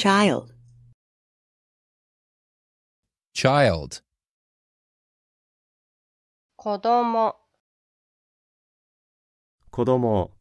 Child. Child. 子供子供